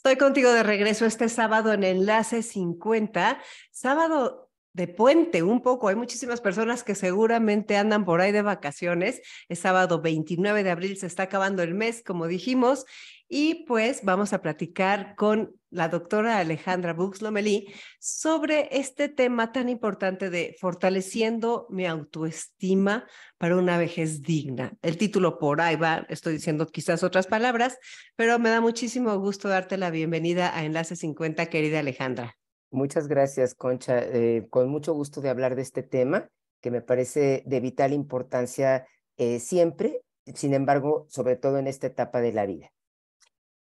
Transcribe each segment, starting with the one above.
Estoy contigo de regreso este sábado en Enlace 50, sábado de puente un poco. Hay muchísimas personas que seguramente andan por ahí de vacaciones. Es sábado 29 de abril, se está acabando el mes, como dijimos, y pues vamos a platicar con la doctora Alejandra Bux Lomelí sobre este tema tan importante de fortaleciendo mi autoestima para una vejez digna. El título por ahí va, estoy diciendo quizás otras palabras, pero me da muchísimo gusto darte la bienvenida a Enlace 50, querida Alejandra. Muchas gracias, Concha. Eh, con mucho gusto de hablar de este tema, que me parece de vital importancia eh, siempre, sin embargo, sobre todo en esta etapa de la vida.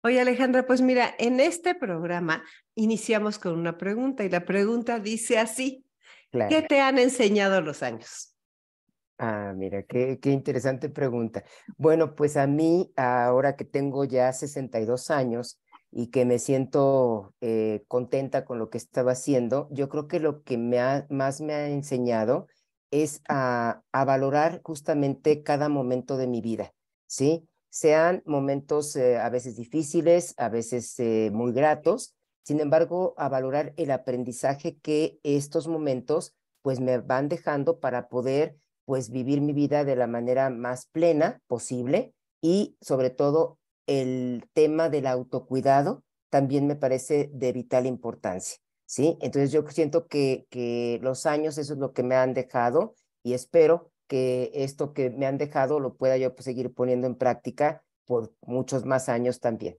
Oye Alejandra, pues mira, en este programa iniciamos con una pregunta y la pregunta dice así, ¿qué te han enseñado los años? Ah, mira, qué, qué interesante pregunta. Bueno, pues a mí, ahora que tengo ya 62 años y que me siento eh, contenta con lo que estaba haciendo, yo creo que lo que me más me ha enseñado es a, a valorar justamente cada momento de mi vida, ¿sí? sean momentos eh, a veces difíciles, a veces eh, muy gratos, sin embargo, a valorar el aprendizaje que estos momentos pues me van dejando para poder pues vivir mi vida de la manera más plena posible y sobre todo el tema del autocuidado también me parece de vital importancia, ¿sí? Entonces yo siento que, que los años eso es lo que me han dejado y espero que esto que me han dejado lo pueda yo pues, seguir poniendo en práctica por muchos más años también.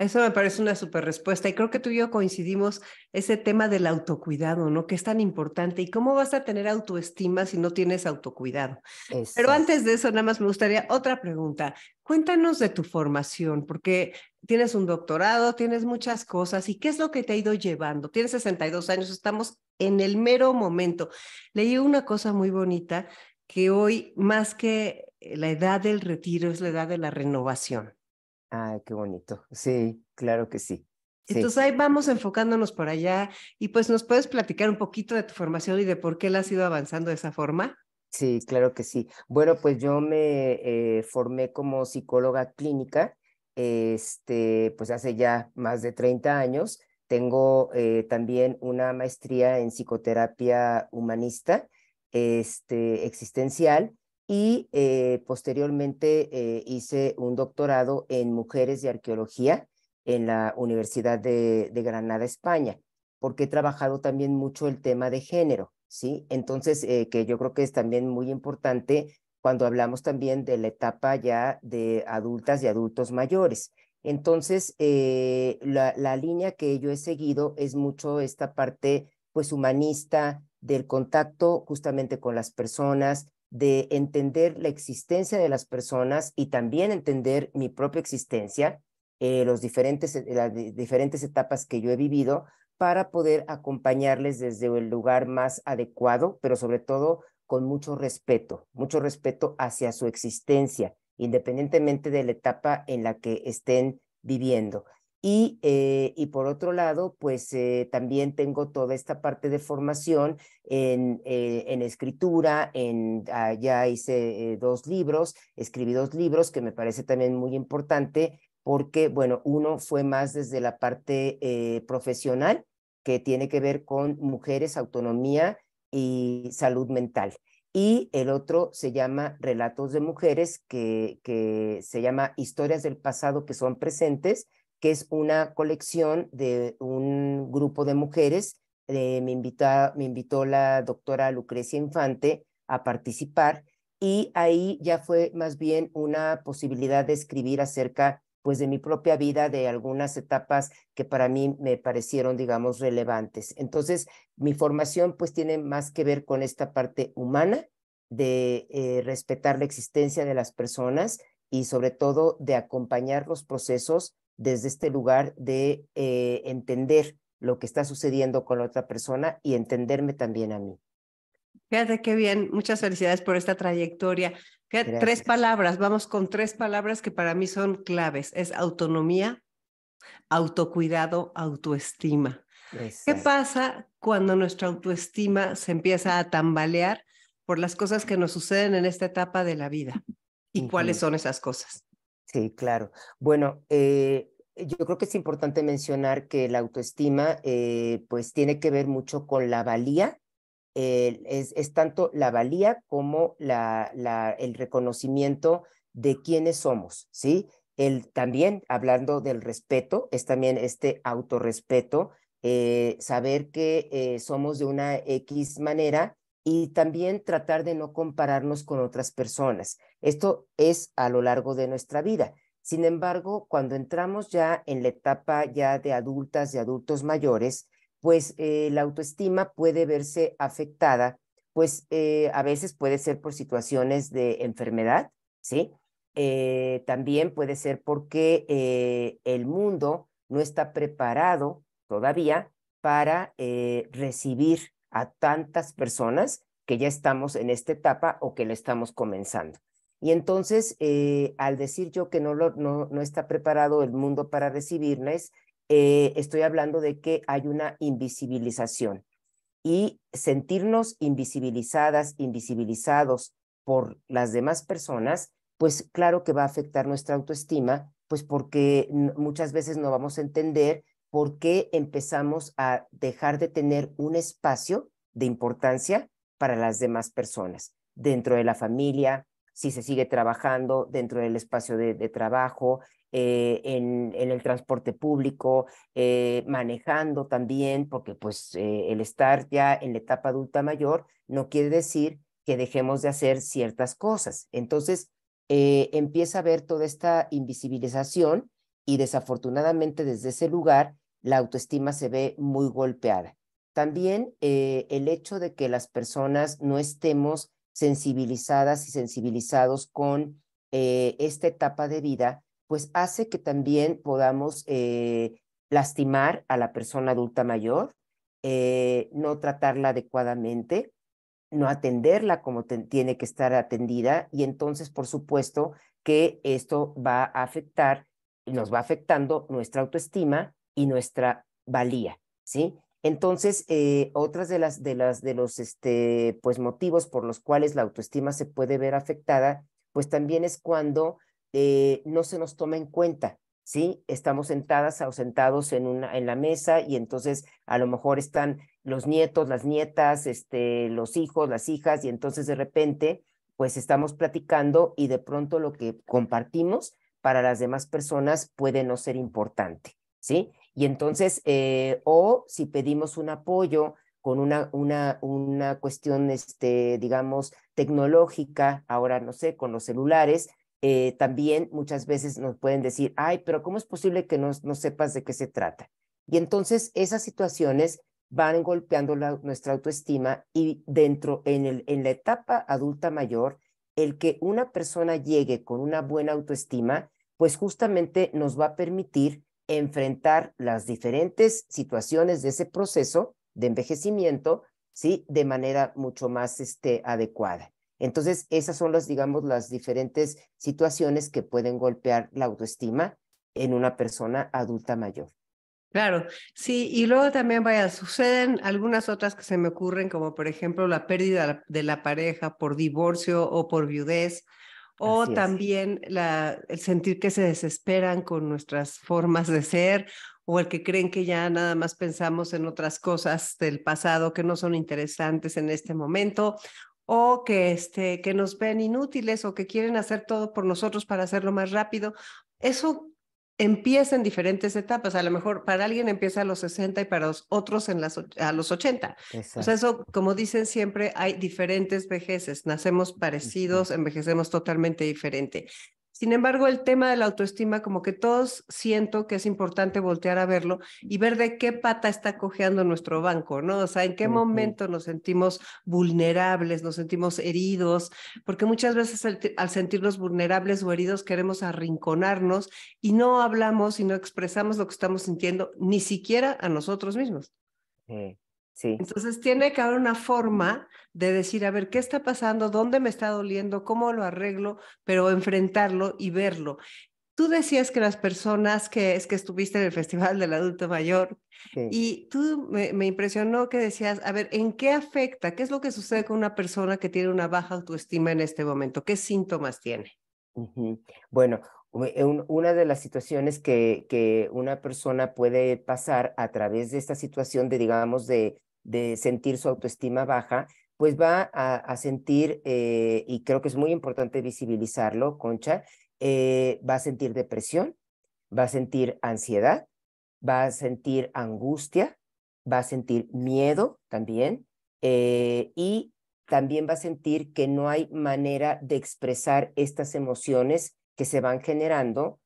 Eso me parece una súper respuesta y creo que tú y yo coincidimos ese tema del autocuidado, ¿no? Que es tan importante y cómo vas a tener autoestima si no tienes autocuidado. Pero antes de eso, nada más me gustaría otra pregunta. Cuéntanos de tu formación, porque tienes un doctorado, tienes muchas cosas y qué es lo que te ha ido llevando. Tienes 62 años, estamos en el mero momento. Leí una cosa muy bonita que hoy más que eh, la edad del retiro es la edad de la renovación. Ah, qué bonito. Sí, claro que sí. Entonces ahí vamos enfocándonos por allá y pues nos puedes platicar un poquito de tu formación y de por qué la has ido avanzando de esa forma. Sí, claro que sí. Bueno, pues yo me eh, formé como psicóloga clínica, este, pues hace ya más de 30 años. Tengo eh, también una maestría en psicoterapia humanista este, existencial y eh, posteriormente eh, hice un doctorado en mujeres y arqueología en la Universidad de, Granada, España, porque he trabajado también mucho el tema de género, ¿sí? Entonces, eh, que yo creo que es también muy importante cuando hablamos también de la etapa ya de adultas y adultos mayores. Entonces, la, la línea que yo he seguido es mucho esta parte, pues, humanista, del contacto justamente con las personas, de entender la existencia de las personas y también entender mi propia existencia, eh, los diferentes, eh, las diferentes etapas que yo he vivido para poder acompañarles desde el lugar más adecuado, pero sobre todo con mucho respeto, mucho respeto hacia su existencia, independientemente de la etapa en la que estén viviendo. Y, eh, y, por otro lado, pues eh, también tengo toda esta parte de formación en, eh, en escritura, en, ah, ya hice dos libros, escribí dos libros que me parece también muy importante porque, bueno, uno fue más desde la parte profesional que tiene que ver con mujeres, autonomía y salud mental. Y el otro se llama Relatos de Mujeres, que, que se llama Historias del Pasado que son presentes, que es una colección de un grupo de mujeres. Eh, me, me invitó la doctora Lucrecia Infante a participar y ahí ya fue más bien una posibilidad de escribir acerca pues de mi propia vida, de algunas etapas que para mí me parecieron, digamos, relevantes. Entonces, mi formación pues tiene más que ver con esta parte humana, de eh, respetar la existencia de las personas y sobre todo de acompañar los procesos desde este lugar de eh, entender lo que está sucediendo con otra persona y entenderme también a mí. Fíjate qué bien, muchas felicidades por esta trayectoria. tres palabras, vamos con tres palabras que para mí son claves. Es autonomía, autocuidado, autoestima. ¿Qué pasa cuando nuestra autoestima se empieza a tambalear por las cosas que nos suceden en esta etapa de la vida? ¿Y cuáles son esas cosas? Sí, claro. Bueno, eh, yo creo que es importante mencionar que la autoestima eh, pues tiene que ver mucho con la valía, es, tanto la valía como la, la, el reconocimiento de quiénes somos, ¿sí? El, también hablando del respeto, es también este autorrespeto, eh, saber que somos de una X manera y también tratar de no compararnos con otras personas. Esto es a lo largo de nuestra vida. Sin embargo, cuando entramos ya en la etapa ya de adultas, de adultos mayores, pues eh, la autoestima puede verse afectada, pues eh, a veces puede ser por situaciones de enfermedad, ¿sí? Eh, también puede ser porque el mundo no está preparado todavía para recibir a tantas personas que ya estamos en esta etapa o que la estamos comenzando. Y entonces, eh, al decir yo que no, no, está preparado el mundo para recibirles, eh, estoy hablando de que hay una invisibilización y sentirnos invisibilizadas, invisibilizados por las demás personas, pues claro que va a afectar nuestra autoestima, pues porque muchas veces no vamos a entender ¿Por qué empezamos a dejar de tener un espacio de importancia para las demás personas, dentro de la familia, si se sigue trabajando, dentro del espacio de, trabajo, eh, en, el transporte público, eh, manejando también, porque pues eh, el estar ya en la etapa adulta mayor no quiere decir que dejemos de hacer ciertas cosas. Entonces, empieza a ver toda esta invisibilización y desafortunadamente desde ese lugar la autoestima se ve muy golpeada. También eh, el hecho de que las personas no estemos sensibilizadas y sensibilizados con eh, esta etapa de vida, pues hace que también podamos eh, lastimar a la persona adulta mayor, no tratarla adecuadamente, no atenderla como tiene que estar atendida y entonces, por supuesto, que esto va a afectar, nos va afectando nuestra autoestima y nuestra valía, ¿sí? Entonces, eh, otras de las, de las, de los, este, pues, motivos por los cuales la autoestima se puede ver afectada, pues también es cuando eh, no se nos toma en cuenta, ¿sí? Estamos sentadas o sentados en, una, en la mesa y entonces a lo mejor están los nietos, las nietas, este, los hijos, las hijas, y entonces de repente, pues estamos platicando y de pronto lo que compartimos para las demás personas puede no ser importante, ¿sí? Y entonces, eh, o si pedimos un apoyo con una, una, una cuestión, este, digamos, tecnológica, ahora no sé, con los celulares, eh, también muchas veces nos pueden decir, ay, pero ¿cómo es posible que no, sepas de qué se trata? Y entonces esas situaciones van golpeando nuestra autoestima y dentro, en, el, en la etapa adulta mayor, el que una persona llegue con una buena autoestima, pues justamente nos va a permitir enfrentar las diferentes situaciones de ese proceso de envejecimiento, ¿sí? De manera mucho más este, adecuada. Entonces, esas son las, digamos, las diferentes situaciones que pueden golpear la autoestima en una persona adulta mayor. Claro, sí, y luego también, vaya, suceden algunas otras que se me ocurren, como por ejemplo la pérdida de la pareja por divorcio o por viudez o también el sentir que se desesperan con nuestras formas de ser o el que creen que ya nada más pensamos en otras cosas del pasado que no son interesantes en este momento o que, este, que nos ven inútiles o que quieren hacer todo por nosotros para hacerlo más rápido. Eso empieza en diferentes etapas. A lo mejor para alguien empieza a los 60 y para los otros en las, a los 80. O sea, eso, como dicen siempre, hay diferentes vejeces. Nacemos parecidos, envejecemos totalmente diferente. Sin embargo, el tema de la autoestima, como que todos siento que es importante voltear a verlo y ver de qué pata está cojeando nuestro banco, ¿no? O sea, en qué momento nos sentimos vulnerables, nos sentimos heridos, porque muchas veces al, sentirnos vulnerables o heridos queremos arrinconarnos y no hablamos y no expresamos lo que estamos sintiendo, ni siquiera a nosotros mismos. Mm. Entonces tiene que haber una forma de decir, a ver, ¿qué está pasando? ¿Dónde me está doliendo? ¿Cómo lo arreglo? Pero enfrentarlo y verlo. Tú decías que las personas que es que estuviste en el Festival del Adulto Mayor y tú me, impresionó que decías, a ver, ¿en qué afecta? ¿Qué es lo que sucede con una persona que tiene una baja autoestima en este momento? ¿Qué síntomas tiene? Bueno, eh, una de las situaciones que, que, una persona puede pasar a través de esta situación de, digamos, de, de sentir su autoestima baja, pues va a, sentir, eh, y creo que es muy importante visibilizarlo, Concha, eh, va a sentir depresión, va a sentir ansiedad, va a sentir angustia, va a sentir miedo también, eh, y también va a sentir que no hay manera de expresar estas emociones que se van generando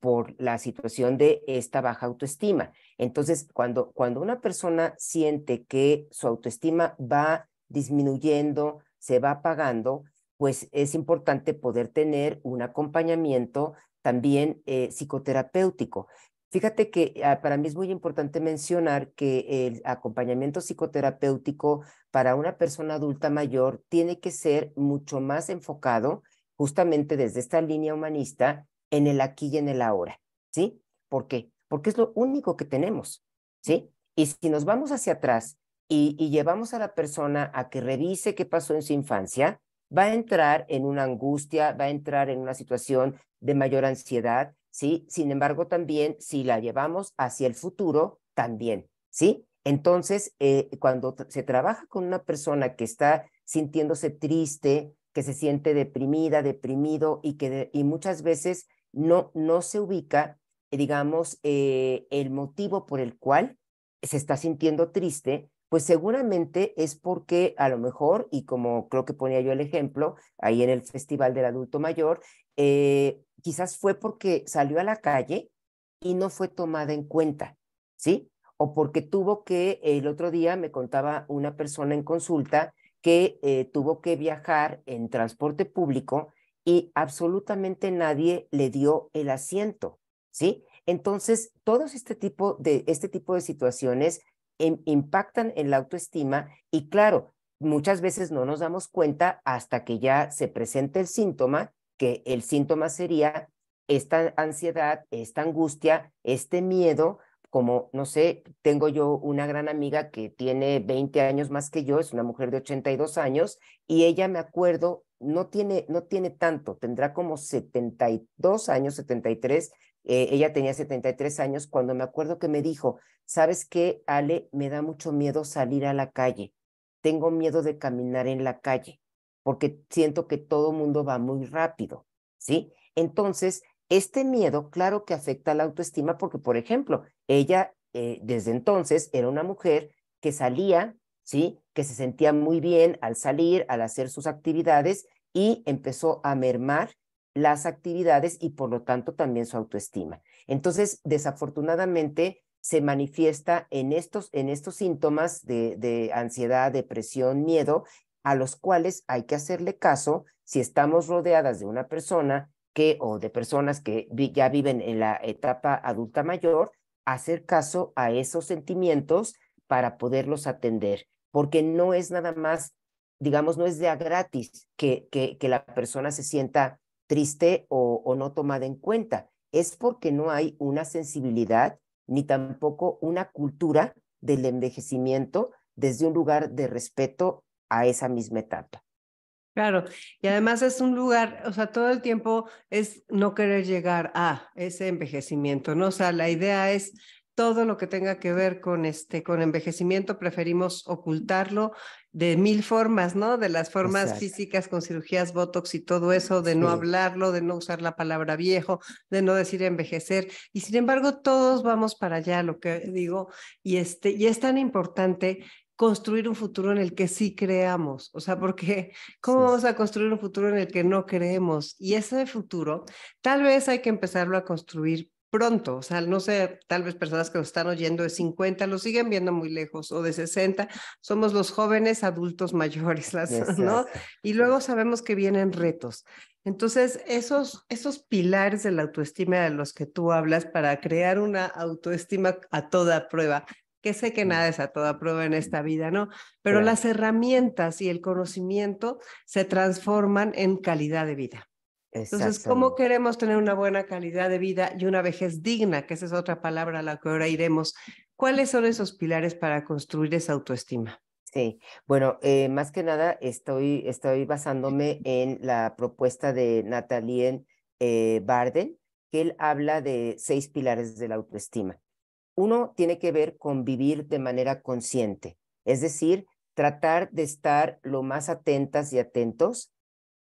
por la situación de esta baja autoestima. Entonces, cuando, cuando una persona siente que su autoestima va disminuyendo, se va apagando, pues es importante poder tener un acompañamiento también eh, psicoterapéutico. Fíjate que ah, para mí es muy importante mencionar que el acompañamiento psicoterapéutico para una persona adulta mayor tiene que ser mucho más enfocado justamente desde esta línea humanista en el aquí y en el ahora, ¿sí? ¿Por qué? porque es lo único que tenemos, ¿sí? Y si nos vamos hacia atrás y, llevamos a la persona a que revise qué pasó en su infancia, va a entrar en una angustia, va a entrar en una situación de mayor ansiedad, ¿sí? Sin embargo, también si la llevamos hacia el futuro, también, ¿sí? Entonces, eh, cuando se trabaja con una persona que está sintiéndose triste, que se siente deprimida, deprimido y que y muchas veces no, no se ubica digamos, eh, el motivo por el cual se está sintiendo triste, pues seguramente es porque a lo mejor, y como creo que ponía yo el ejemplo, ahí en el Festival del Adulto Mayor, eh, quizás fue porque salió a la calle y no fue tomada en cuenta, ¿sí? O porque tuvo que, el otro día me contaba una persona en consulta que eh, tuvo que viajar en transporte público y absolutamente nadie le dio el asiento. ¿sí? Entonces, todos este tipo de, este tipo de situaciones impactan en la autoestima y claro, muchas veces no nos damos cuenta hasta que ya se presenta el síntoma, que el síntoma sería esta ansiedad, esta angustia, este miedo, como, no sé, tengo yo una gran amiga que tiene 20 años más que yo, es una mujer de 82 años, y ella, me acuerdo, no tiene, no tiene tanto, tendrá como 72 años, 73, eh, ella tenía 73 años cuando me acuerdo que me dijo, ¿sabes qué, Ale? Me da mucho miedo salir a la calle. Tengo miedo de caminar en la calle porque siento que todo mundo va muy rápido, ¿sí? Entonces, este miedo, claro que afecta la autoestima porque, por ejemplo, ella eh, desde entonces era una mujer que salía, ¿sí? Que se sentía muy bien al salir, al hacer sus actividades y empezó a mermar las actividades y por lo tanto también su autoestima. Entonces, desafortunadamente, se manifiesta en estos, en estos síntomas de, ansiedad, depresión, miedo, a los cuales hay que hacerle caso si estamos rodeadas de una persona que o de personas que ya viven en la etapa adulta mayor, hacer caso a esos sentimientos para poderlos atender, porque no es nada más, digamos, no es de a gratis que, que la persona se sienta triste o, no tomada en cuenta. Es porque no hay una sensibilidad ni tampoco una cultura del envejecimiento desde un lugar de respeto a esa misma etapa. Claro, y además es un lugar, o sea, todo el tiempo es no querer llegar a ese envejecimiento, ¿no? O sea, la idea es todo lo que tenga que ver con este con envejecimiento preferimos ocultarlo de mil formas, ¿no? De las formas físicas con cirugías botox y todo eso, de no hablarlo, de no usar la palabra viejo, de no decir envejecer y sin embargo todos vamos para allá, lo que digo, y este y es tan importante construir un futuro en el que sí creamos, o sea, porque ¿cómo vamos a construir un futuro en el que no creemos? Y ese futuro tal vez hay que empezarlo a construir pronto, o sea, no sé, tal vez personas que nos están oyendo de 50 lo siguen viendo muy lejos o de 60, somos los jóvenes adultos mayores, ¿no? Y luego sabemos que vienen retos. Entonces, esos, esos pilares de la autoestima de los que tú hablas para crear una autoestima a toda prueba, que sé que nada es a toda prueba en esta vida, ¿no? Pero las herramientas y el conocimiento se transforman en calidad de vida. Entonces, ¿cómo queremos tener una buena calidad de vida y una vejez digna? Que esa es otra palabra a la que ahora iremos. ¿Cuáles son esos pilares para construir esa autoestima? Sí, bueno, eh, más que nada estoy, estoy basándome en la propuesta de Natalien eh, Barden, que él habla de seis pilares de la autoestima. Uno tiene que ver con vivir de manera consciente, es decir, tratar de estar lo más atentas y atentos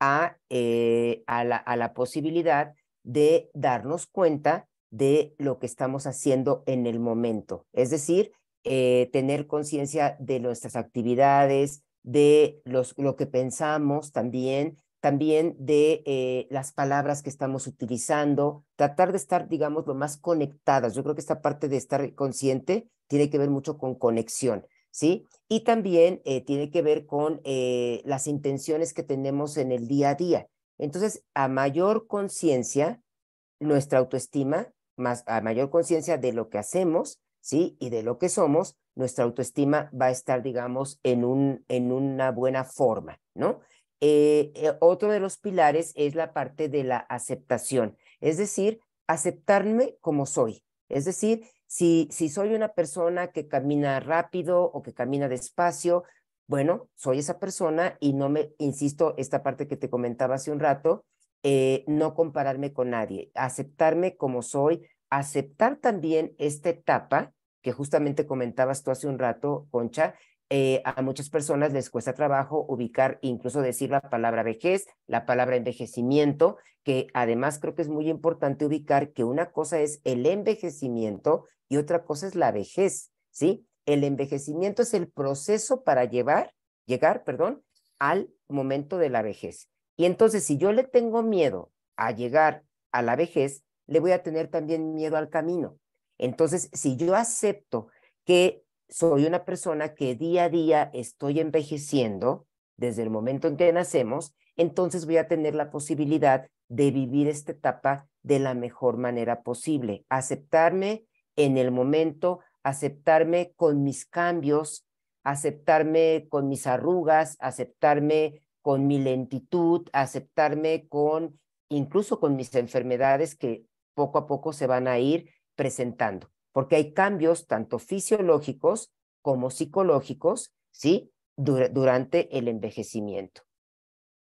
a, eh, a, la, posibilidad de darnos cuenta de lo que estamos haciendo en el momento. Es decir, eh, tener conciencia de nuestras actividades, de los, lo que pensamos también, también de eh, las palabras que estamos utilizando, tratar de estar, digamos, lo más conectadas. Yo creo que esta parte de estar consciente tiene que ver mucho con conexión. ¿sí? Y también eh, tiene que ver con eh, las intenciones que tenemos en el día a día. Entonces, a mayor conciencia, nuestra autoestima, más, a mayor conciencia de lo que hacemos, ¿sí? Y de lo que somos, nuestra autoestima va a estar, digamos, en, un, en una buena forma, ¿no? Eh, otro de los pilares es la parte de la aceptación, es decir, aceptarme como soy, es decir, si, si soy una persona que camina rápido o que camina despacio, bueno, soy esa persona y no me, insisto, esta parte que te comentaba hace un rato, eh, no compararme con nadie, aceptarme como soy, aceptar también esta etapa que justamente comentabas tú hace un rato, Concha, eh, a muchas personas les cuesta trabajo ubicar, incluso decir la palabra vejez, la palabra envejecimiento, que además creo que es muy importante ubicar que una cosa es el envejecimiento y otra cosa es la vejez, ¿sí? El envejecimiento es el proceso para llevar, llegar, perdón, al momento de la vejez. Y entonces, si yo le tengo miedo a llegar a la vejez, le voy a tener también miedo al camino. Entonces, si yo acepto que soy una persona que día a día estoy envejeciendo desde el momento en que nacemos, entonces voy a tener la posibilidad de vivir esta etapa de la mejor manera posible, aceptarme, en el momento, aceptarme con mis cambios, aceptarme con mis arrugas, aceptarme con mi lentitud, aceptarme con incluso con mis enfermedades que poco a poco se van a ir presentando, porque hay cambios tanto fisiológicos como psicológicos, ¿sí? durante el envejecimiento.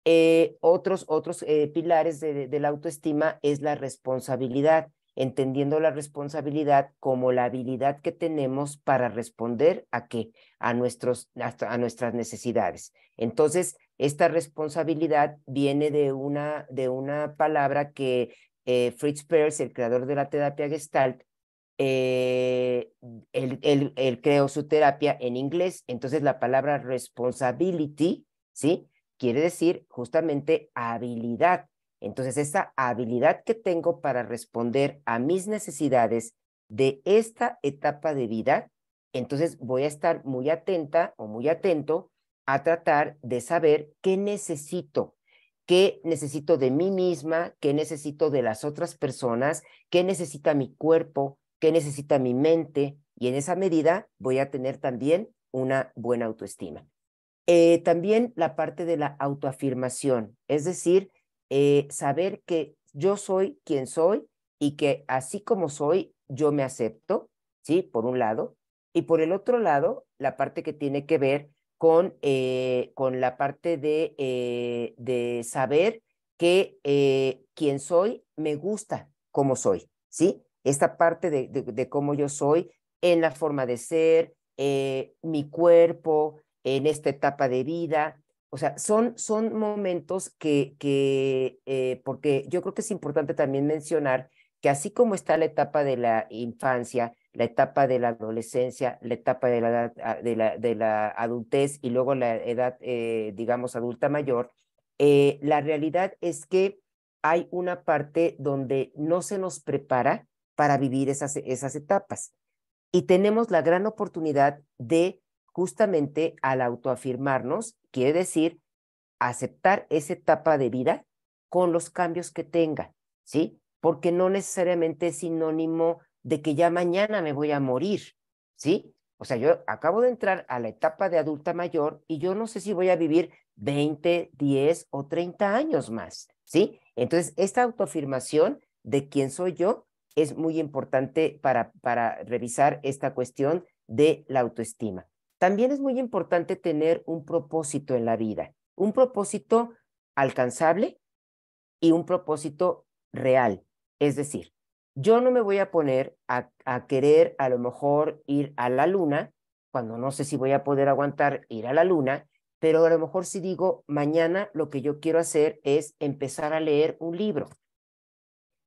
Eh, otros otros eh, pilares de, de la autoestima es la responsabilidad entendiendo la responsabilidad como la habilidad que tenemos para responder a qué, a, nuestros, a nuestras necesidades. Entonces, esta responsabilidad viene de una, de una palabra que eh, Fritz Perls, el creador de la terapia Gestalt, eh, él, creó su terapia en inglés, entonces la palabra responsibility, ¿sí? Quiere decir justamente habilidad entonces, esa habilidad que tengo para responder a mis necesidades de esta etapa de vida, entonces voy a estar muy atenta o muy atento a tratar de saber qué necesito, qué necesito de mí misma, qué necesito de las otras personas, qué necesita mi cuerpo, qué necesita mi mente, y en esa medida voy a tener también una buena autoestima. Eh, también la parte de la autoafirmación, es decir, eh, saber que yo soy quien soy y que así como soy, yo me acepto, ¿sí? Por un lado. Y por el otro lado, la parte que tiene que ver con, eh, con la parte de, eh, de saber que quien soy me gusta como soy, ¿sí? Esta parte de, de, de cómo yo soy en la forma de ser, mi cuerpo, en esta etapa de vida, o sea, son, son momentos que, que eh, porque yo creo que es importante también mencionar que así como está la etapa de la infancia, la etapa de la adolescencia, la etapa de la, ah, de la, de la adultez y luego la edad, eh, digamos, adulta mayor, eh, la realidad es que hay una parte donde no se nos prepara para vivir esas, esas etapas. Y tenemos la gran oportunidad de justamente al autoafirmarnos, quiere decir aceptar esa etapa de vida con los cambios que tenga, ¿sí? Porque no necesariamente es sinónimo de que ya mañana me voy a morir, ¿sí? O sea, yo acabo de entrar a la etapa de adulta mayor y yo no sé si voy a vivir 20, 10 o 30 años más, ¿sí? Entonces, esta autoafirmación de quién soy yo es muy importante para, para revisar esta cuestión de la autoestima. También es muy importante tener un propósito en la vida, un propósito alcanzable y un propósito real. Es decir, yo no me voy a poner a, querer a lo mejor ir a la luna, cuando no sé si voy a poder aguantar ir a la luna, pero a lo mejor si digo, mañana lo que yo quiero hacer es empezar a leer un libro.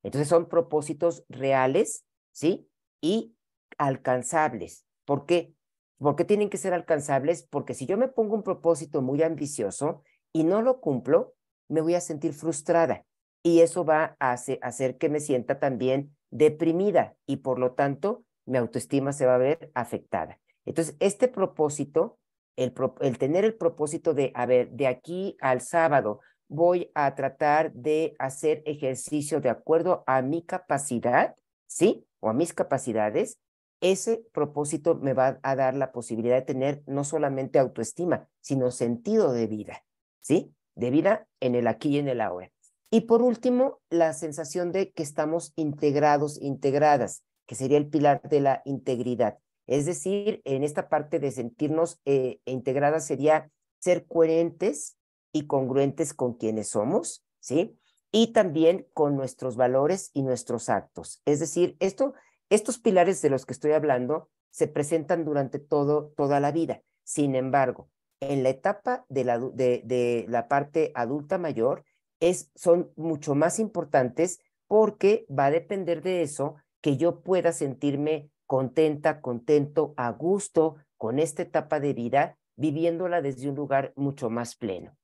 Entonces son propósitos reales, ¿sí? Y alcanzables. ¿Por qué? ¿Por qué tienen que ser alcanzables? Porque si yo me pongo un propósito muy ambicioso y no lo cumplo, me voy a sentir frustrada y eso va a hacer que me sienta también deprimida y por lo tanto mi autoestima se va a ver afectada. Entonces, este propósito, el, tener el propósito de, a ver, de aquí al sábado voy a tratar de hacer ejercicio de acuerdo a mi capacidad, ¿sí? O a mis capacidades, ese propósito me va a dar la posibilidad de tener no solamente autoestima, sino sentido de vida, ¿sí? De vida en el aquí y en el ahora. Y por último, la sensación de que estamos integrados, integradas, que sería el pilar de la integridad. Es decir, en esta parte de sentirnos eh, integradas sería ser coherentes y congruentes con quienes somos, ¿sí? Y también con nuestros valores y nuestros actos. Es decir, esto estos pilares de los que estoy hablando se presentan durante todo, toda la vida. Sin embargo, en la etapa de la, de, la parte adulta mayor es, son mucho más importantes porque va a depender de eso que yo pueda sentirme contenta, contento, a gusto con esta etapa de vida, viviéndola desde un lugar mucho más pleno.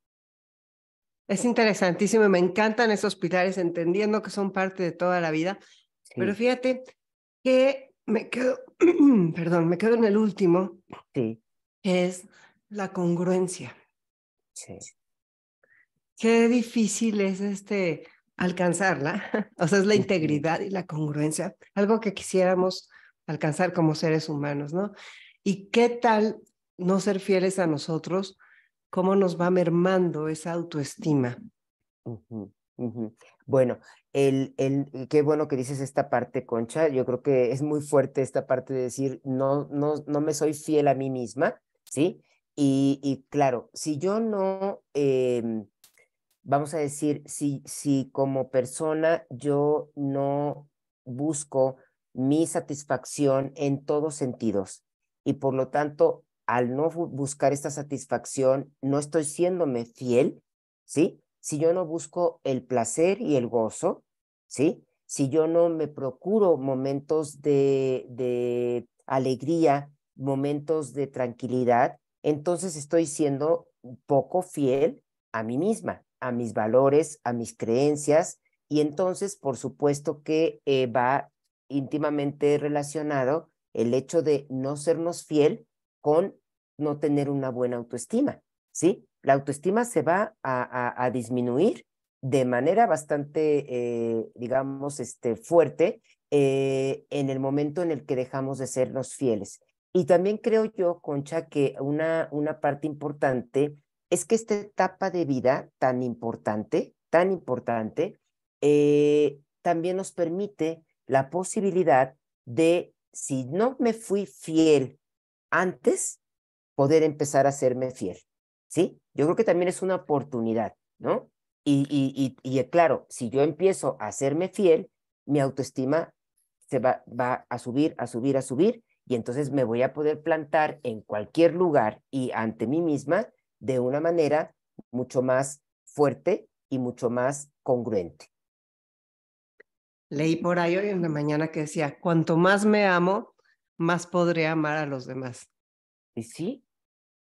Es interesantísimo me encantan esos pilares, entendiendo que son parte de toda la vida. Pero fíjate, que me quedo, perdón, me quedo en el último, sí. es la congruencia. Sí. Qué difícil es este alcanzarla, o sea, es la integridad y la congruencia, algo que quisiéramos alcanzar como seres humanos, ¿no? ¿Y qué tal no ser fieles a nosotros? ¿Cómo nos va mermando esa autoestima? Bueno, el, qué bueno que dices esta parte, Concha. Yo creo que es muy fuerte esta parte de decir, no, no, no me soy fiel a mí misma, ¿sí? Y, claro, si yo no, em, vamos a decir, si, si como persona yo no busco mi satisfacción en todos sentidos y por lo tanto, al no buscar esta satisfacción, no estoy siéndome fiel, ¿sí? si yo no busco el placer y el gozo, ¿sí? Si yo no me procuro momentos de, alegría, momentos de tranquilidad, entonces estoy siendo poco fiel a mí misma, a mis valores, a mis creencias, y entonces, por supuesto que eh, va íntimamente relacionado el hecho de no sernos fiel con no tener una buena autoestima, ¿sí? la autoestima se va a, disminuir de manera bastante, eh, digamos, este, fuerte eh, en el momento en el que dejamos de sernos fieles. Y también creo yo, Concha, que una, una parte importante es que esta etapa de vida tan importante, tan importante, eh, también nos permite la posibilidad de, si no me fui fiel antes, poder empezar a serme fiel, ¿sí? yo creo que también es una oportunidad, ¿no? Y, claro, si yo empiezo a hacerme fiel, mi autoestima se va, va a subir, a subir, a subir, y entonces me voy a poder plantar en cualquier lugar y ante mí misma de una manera mucho más fuerte y mucho más congruente. Leí por ahí hoy en la mañana que decía, cuanto más me amo, más podré amar a los demás. Y sí,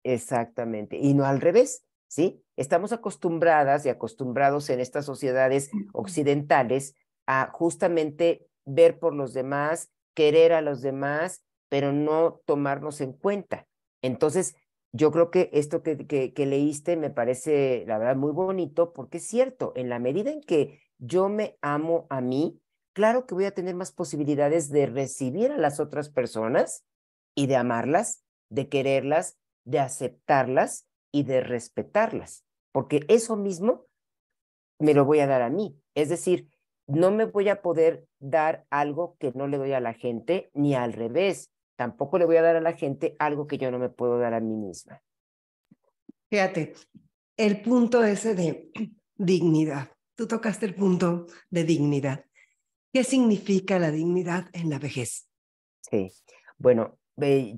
Exactamente, y no al revés, ¿sí? Estamos acostumbradas y acostumbrados en estas sociedades occidentales a justamente ver por los demás, querer a los demás, pero no tomarnos en cuenta. Entonces, yo creo que esto que, que, leíste me parece, la verdad, muy bonito, porque es cierto, en la medida en que yo me amo a mí, claro que voy a tener más posibilidades de recibir a las otras personas y de amarlas, de quererlas de aceptarlas y de respetarlas, porque eso mismo me lo voy a dar a mí. Es decir, no me voy a poder dar algo que no le doy a la gente, ni al revés. Tampoco le voy a dar a la gente algo que yo no me puedo dar a mí misma. Fíjate, el punto ese de dignidad. Tú tocaste el punto de dignidad. ¿Qué significa la dignidad en la vejez? Sí, bueno,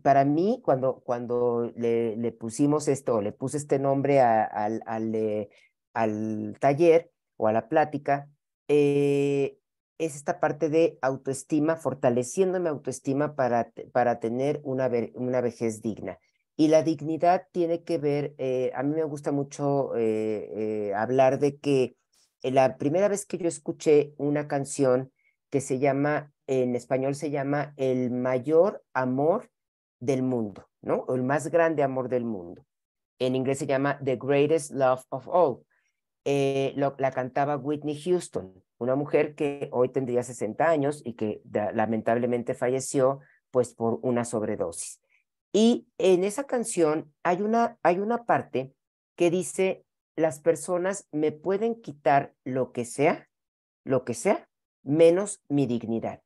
para mí, cuando, cuando le, pusimos esto, le puse este nombre al, al, taller o a la plática, eh, es esta parte de autoestima, fortaleciéndome autoestima para, para tener una, una vejez digna. Y la dignidad tiene que ver, eh, a mí me gusta mucho eh, hablar de que la primera vez que yo escuché una canción que se llama en español se llama El mayor amor del mundo, ¿no? el más grande amor del mundo. En inglés se llama The Greatest Love of All. Eh, la cantaba Whitney Houston, una mujer que hoy tendría 60 años y que lamentablemente falleció pues por una sobredosis. Y en esa canción hay una, hay una parte que dice, las personas me pueden quitar lo que sea, lo que sea, menos mi dignidad.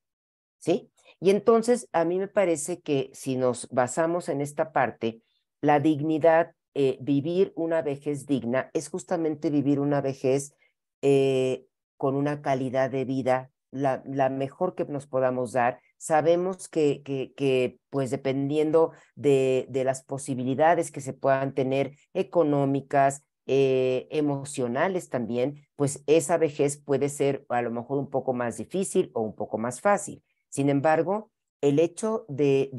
¿Sí? Y entonces, a mí me parece que si nos basamos en esta parte, la dignidad, eh, vivir una vejez digna, es justamente vivir una vejez eh, con una calidad de vida, la, mejor que nos podamos dar. Sabemos que, que, pues dependiendo de, de, las posibilidades que se puedan tener económicas, eh, emocionales también, pues esa vejez puede ser a lo mejor un poco más difícil o un poco más fácil. Sin embargo, el hecho de,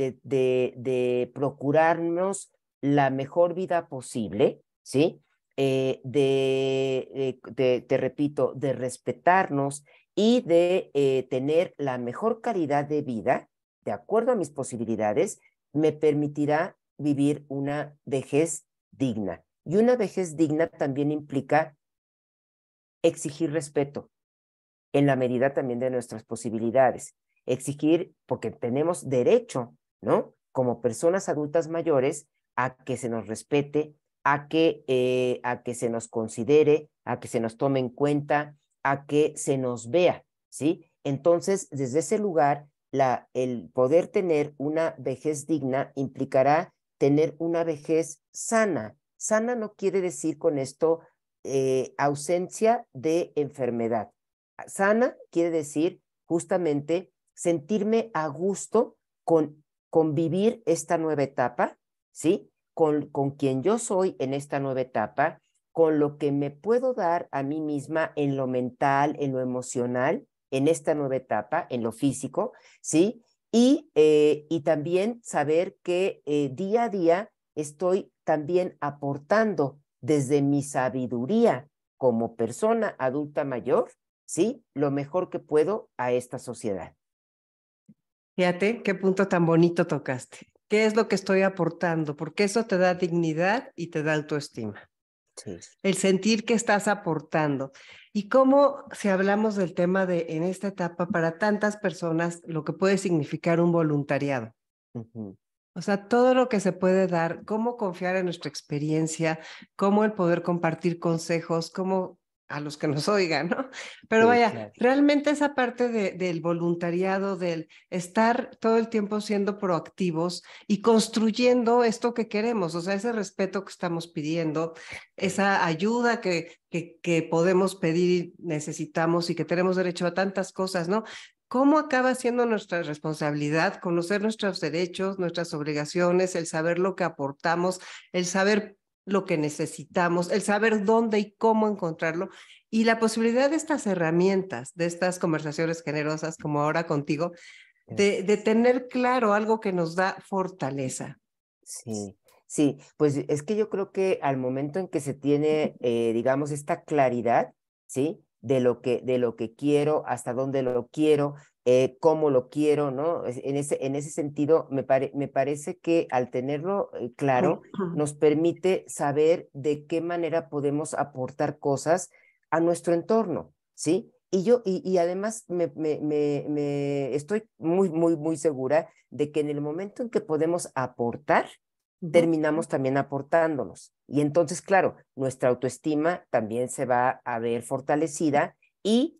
procurarnos la mejor vida posible, ¿sí? Eh, eh, de, te repito, de respetarnos y de eh, tener la mejor calidad de vida, de acuerdo a mis posibilidades, me permitirá vivir una vejez digna. Y una vejez digna también implica exigir respeto en la medida también de nuestras posibilidades exigir, porque tenemos derecho, ¿no? Como personas adultas mayores, a que se nos respete, a que, eh, a que se nos considere, a que se nos tome en cuenta, a que se nos vea, ¿sí? Entonces, desde ese lugar, la, el poder tener una vejez digna implicará tener una vejez sana. Sana no quiere decir con esto eh, ausencia de enfermedad. Sana quiere decir justamente sentirme a gusto con, convivir vivir esta nueva etapa, ¿sí? Con, con quien yo soy en esta nueva etapa, con lo que me puedo dar a mí misma en lo mental, en lo emocional, en esta nueva etapa, en lo físico, ¿sí? Y, eh, y también saber que eh, día a día estoy también aportando desde mi sabiduría como persona adulta mayor, ¿sí? Lo mejor que puedo a esta sociedad. Fíjate qué punto tan bonito tocaste. ¿Qué es lo que estoy aportando? Porque eso te da dignidad y te da autoestima. El sentir que estás aportando. Y cómo, si hablamos del tema de en esta etapa, para tantas personas, lo que puede significar un voluntariado. O sea, todo lo que se puede dar, cómo confiar en nuestra experiencia, cómo el poder compartir consejos, cómo a los que nos oigan, ¿no? Pero vaya, realmente esa parte de, del voluntariado, del estar todo el tiempo siendo proactivos y construyendo esto que queremos, o sea, ese respeto que estamos pidiendo, esa ayuda que, que, que podemos pedir y necesitamos y que tenemos derecho a tantas cosas, ¿no? ¿Cómo acaba siendo nuestra responsabilidad conocer nuestros derechos, nuestras obligaciones, el saber lo que aportamos, el saber lo que necesitamos, el saber dónde y cómo encontrarlo y la posibilidad de estas herramientas, de estas conversaciones generosas como ahora contigo, de, tener claro algo que nos da fortaleza. Sí, sí, pues es que yo creo que al momento en que se tiene, eh, digamos, esta claridad, ¿sí? De lo, que, de lo que quiero, hasta dónde lo quiero, eh, cómo lo quiero, ¿no? En ese, en ese sentido, me, me parece que al tenerlo eh, claro, nos permite saber de qué manera podemos aportar cosas a nuestro entorno, ¿sí? Y yo, y, además me, estoy muy, muy, muy segura de que en el momento en que podemos aportar, terminamos también aportándonos. Y entonces, claro, nuestra autoestima también se va a ver fortalecida y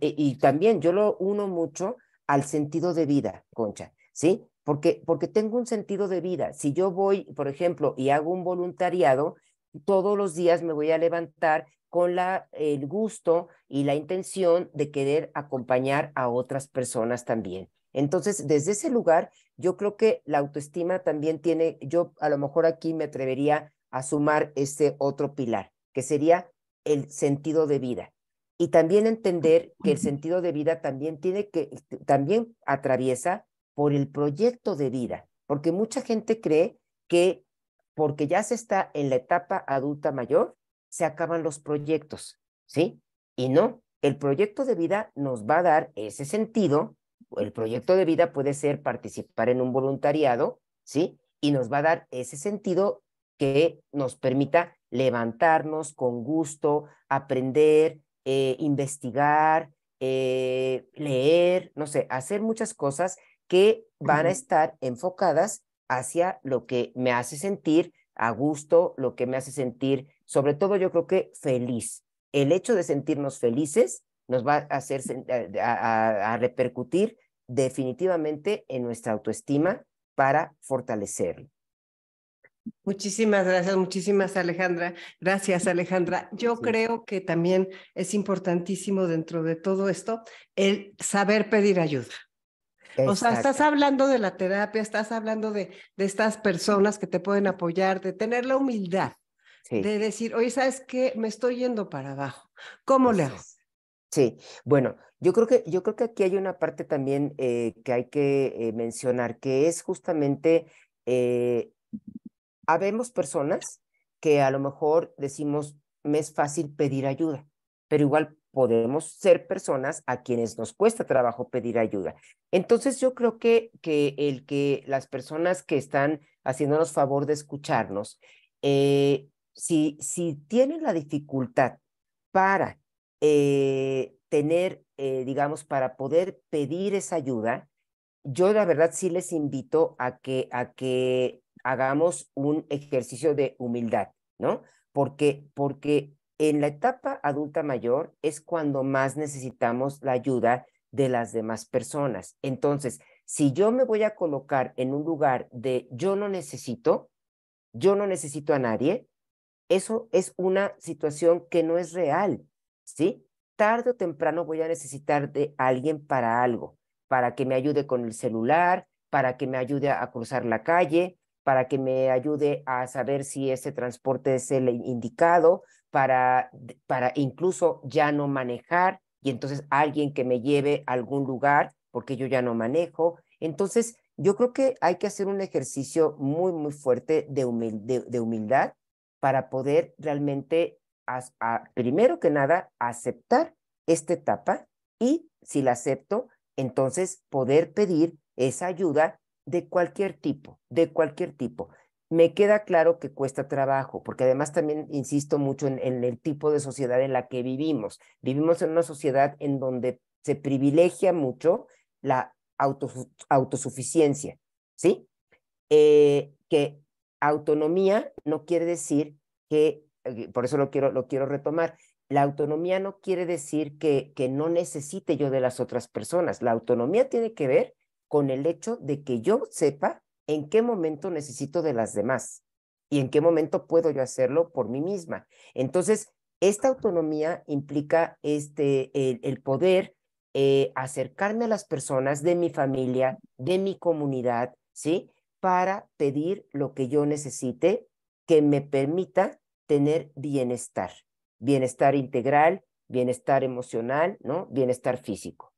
eh, y también yo lo uno mucho al sentido de vida, Concha, ¿sí? Porque, porque tengo un sentido de vida. Si yo voy, por ejemplo, y hago un voluntariado, todos los días me voy a levantar con la, el gusto y la intención de querer acompañar a otras personas también. Entonces, desde ese lugar, yo creo que la autoestima también tiene, yo a lo mejor aquí me atrevería a sumar este otro pilar, que sería el sentido de vida y también entender que el sentido de vida también tiene que, este, también atraviesa por el proyecto de vida, porque mucha gente cree que porque ya se está en la etapa adulta mayor, se acaban los proyectos, ¿sí? Y no, el proyecto de vida nos va a dar ese sentido, el proyecto de vida puede ser participar en un voluntariado, ¿sí? Y nos va a dar ese sentido que nos permita levantarnos con gusto, aprender, eh, investigar, eh, leer, no sé, hacer muchas cosas que van a estar enfocadas hacia lo que me hace sentir a gusto, lo que me hace sentir, sobre todo yo creo que feliz. El hecho de sentirnos felices nos va a hacer eh, a repercutir definitivamente en nuestra autoestima para fortalecerlo. Muchísimas gracias, muchísimas Alejandra. Gracias Alejandra. Yo creo que también es importantísimo dentro de todo esto el saber pedir ayuda. O sea, estás hablando de la terapia, estás hablando de, de estas personas que te pueden apoyar, de tener la humildad, de decir, oye, ¿sabes qué? Me estoy yendo para abajo. ¿Cómo le hago? Sí, bueno, yo creo que, yo creo que aquí hay una parte también eh, que hay que eh, mencionar, que es justamente eh, habemos personas que a lo mejor decimos, me es fácil pedir ayuda, pero igual podemos ser personas a quienes nos cuesta trabajo pedir ayuda. Entonces yo creo que, que el que las personas que están haciéndonos favor de escucharnos, eh, si, si tienen la dificultad para eh, tener, eh, digamos, para poder pedir esa ayuda, yo la verdad sí les invito a que, a que hagamos un ejercicio de humildad, ¿no? Porque, porque en la etapa adulta mayor es cuando más necesitamos la ayuda de las demás personas. Entonces, si yo me voy a colocar en un lugar de yo no necesito, yo no necesito a nadie, eso es una situación que no es real, ¿sí? Tarde o temprano voy a necesitar de alguien para algo, para que me ayude con el celular, para que me ayude a cruzar la calle, para que me ayude a saber si ese transporte es el indicado, para, para incluso ya no manejar y entonces alguien que me lleve a algún lugar porque yo ya no manejo. Entonces, yo creo que hay que hacer un ejercicio muy, muy fuerte de, de, humildad para poder realmente, primero que nada, aceptar esta etapa y si la acepto, entonces poder pedir esa ayuda de cualquier tipo, de cualquier tipo. Me queda claro que cuesta trabajo, porque además también insisto mucho en, el tipo de sociedad en la que vivimos. Vivimos en una sociedad en donde se privilegia mucho la autosuficiencia, ¿sí? Eh, que autonomía no quiere decir que, eh, por eso lo quiero, lo quiero retomar, la autonomía no quiere decir que, que no necesite yo de las otras personas. La autonomía tiene que ver con el hecho de que yo sepa en qué momento necesito de las demás y en qué momento puedo yo hacerlo por mí misma. Entonces, esta autonomía implica este, el, poder eh, acercarme a las personas de mi familia, de mi comunidad, ¿sí? Para pedir lo que yo necesite que me permita tener bienestar, bienestar integral, bienestar emocional, ¿no? Bienestar físico.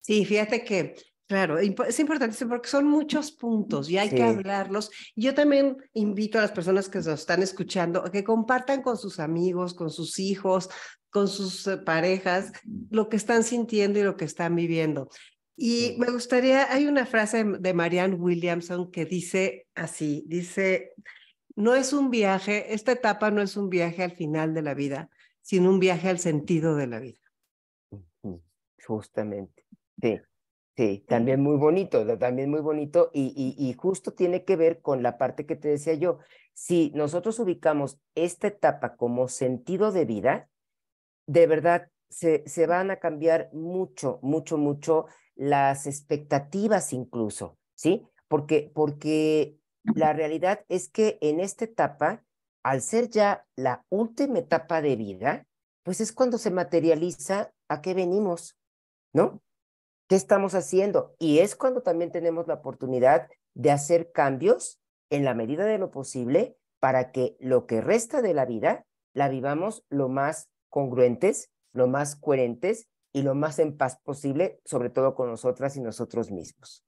Sí, fíjate que Claro, es importante porque son muchos puntos y hay que hablarlos. Yo también invito a las personas que nos están escuchando a que compartan con sus amigos, con sus hijos, con sus eh, parejas lo que están sintiendo y lo que están viviendo. Y me gustaría, hay una frase de Marianne Williamson que dice así, dice, no es un viaje, esta etapa no es un viaje al final de la vida, sino un viaje al sentido de la vida. Justamente, sí. Sí, también muy bonito, también muy bonito y, y, justo tiene que ver con la parte que te decía yo. Si nosotros ubicamos esta etapa como sentido de vida, de verdad se, se van a cambiar mucho, mucho, mucho las expectativas incluso, ¿sí? Porque, porque la realidad es que en esta etapa, al ser ya la última etapa de vida, pues es cuando se materializa a qué venimos, ¿no? ¿Qué estamos haciendo? Y es cuando también tenemos la oportunidad de hacer cambios en la medida de lo posible para que lo que resta de la vida la vivamos lo más congruentes, lo más coherentes y lo más en paz posible, sobre todo con nosotras y nosotros mismos.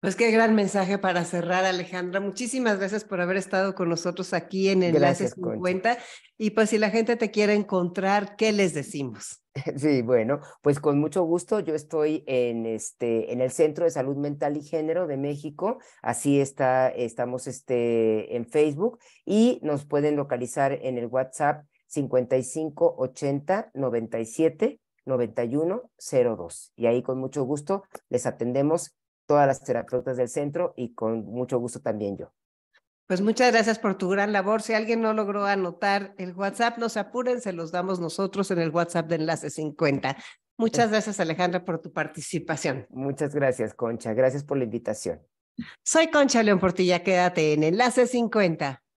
Pues qué gran mensaje para cerrar, Alejandra. Muchísimas gracias por haber estado con nosotros aquí en Enlaces 50. Y pues si la gente te quiere encontrar, ¿qué les decimos? Sí, bueno, pues con mucho gusto. Yo estoy en, este, en el Centro de Salud Mental y Género de México. Así está, estamos este, en Facebook y nos pueden localizar en el WhatsApp 55 80 97 91 02. Y ahí con mucho gusto les atendemos todas las terapeutas del centro y con mucho gusto también yo. Pues muchas gracias por tu gran labor. Si alguien no logró anotar el WhatsApp, no se apuren, se los damos nosotros en el WhatsApp de Enlace 50. Muchas gracias, Alejandra, por tu participación. Muchas gracias, Concha. Gracias por la invitación. Soy Concha León Portilla. Quédate en Enlace 50.